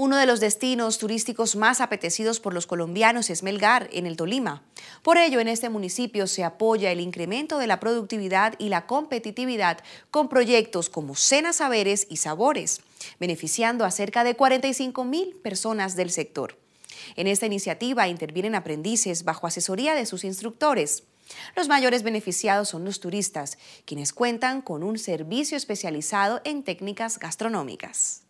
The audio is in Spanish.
Uno de los destinos turísticos más apetecidos por los colombianos es Melgar, en el Tolima. Por ello, en este municipio se apoya el incremento de la productividad y la competitividad con proyectos como Cenas Saberes y Sabores, beneficiando a cerca de 45 mil personas del sector. En esta iniciativa intervienen aprendices bajo asesoría de sus instructores. Los mayores beneficiados son los turistas, quienes cuentan con un servicio especializado en técnicas gastronómicas.